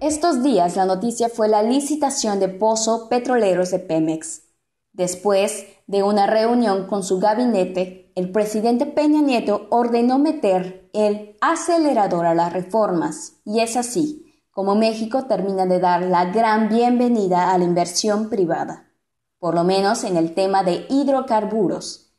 Estos días la noticia fue la licitación de Pozo Petroleros de Pemex. Después de una reunión con su gabinete, el presidente Peña Nieto ordenó meter el acelerador a las reformas, y es así como México termina de dar la gran bienvenida a la inversión privada, por lo menos en el tema de hidrocarburos.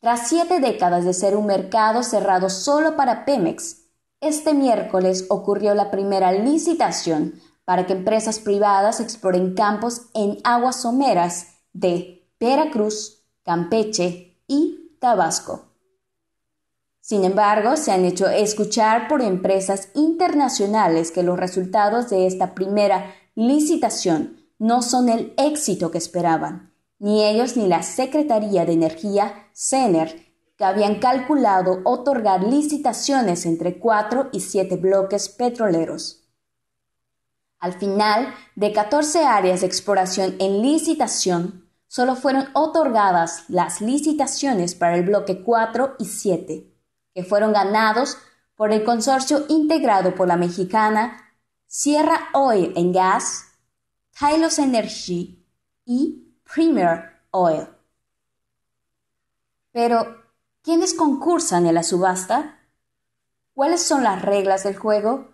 Tras siete décadas de ser un mercado cerrado solo para Pemex, este miércoles ocurrió la primera licitación para que empresas privadas exploren campos en aguas someras de Veracruz, Campeche y Tabasco. Sin embargo, se han hecho escuchar por empresas internacionales que los resultados de esta primera licitación no son el éxito que esperaban, ni ellos ni la Secretaría de Energía, CENER, que habían calculado otorgar licitaciones entre cuatro y siete bloques petroleros. Al final, de 14 áreas de exploración en licitación, solo fueron otorgadas las licitaciones para el bloque 4 y 7, que fueron ganados por el consorcio integrado por la mexicana Sierra Oil en Gas, Tylos Energy y Premier Oil. Pero, ¿Quiénes concursan en la subasta? ¿Cuáles son las reglas del juego?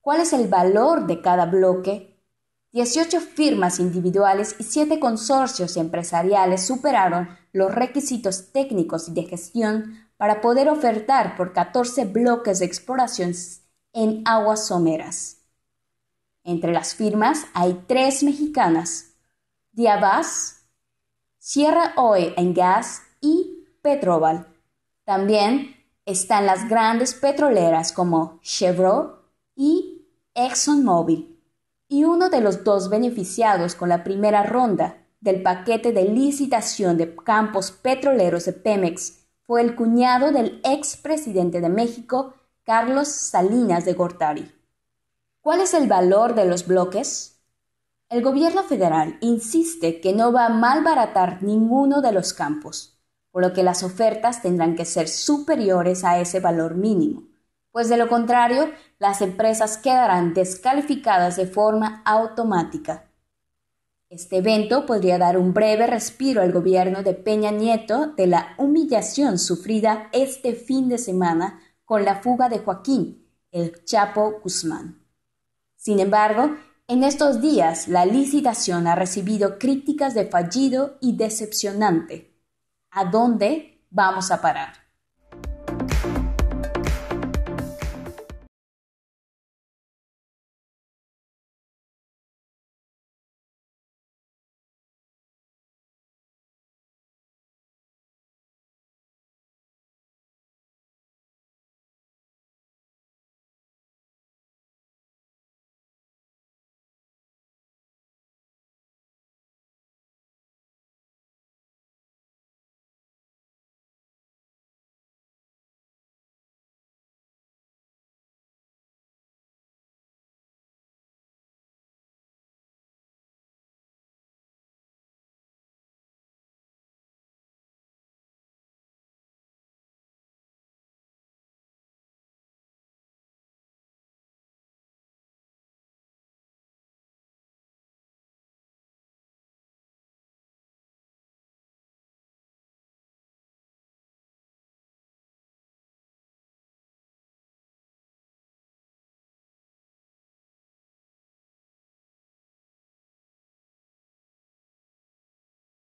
¿Cuál es el valor de cada bloque? 18 firmas individuales y 7 consorcios empresariales superaron los requisitos técnicos y de gestión para poder ofertar por 14 bloques de exploración en aguas someras. Entre las firmas hay tres mexicanas, Diabás, Sierra Oil en Gas y Petroval. También están las grandes petroleras como Chevron y ExxonMobil. Y uno de los dos beneficiados con la primera ronda del paquete de licitación de campos petroleros de Pemex fue el cuñado del expresidente de México, Carlos Salinas de Gortari. ¿Cuál es el valor de los bloques? El gobierno federal insiste que no va a malbaratar ninguno de los campos por lo que las ofertas tendrán que ser superiores a ese valor mínimo, pues de lo contrario las empresas quedarán descalificadas de forma automática. Este evento podría dar un breve respiro al gobierno de Peña Nieto de la humillación sufrida este fin de semana con la fuga de Joaquín, el Chapo Guzmán. Sin embargo, en estos días la licitación ha recibido críticas de fallido y decepcionante ¿a dónde vamos a parar?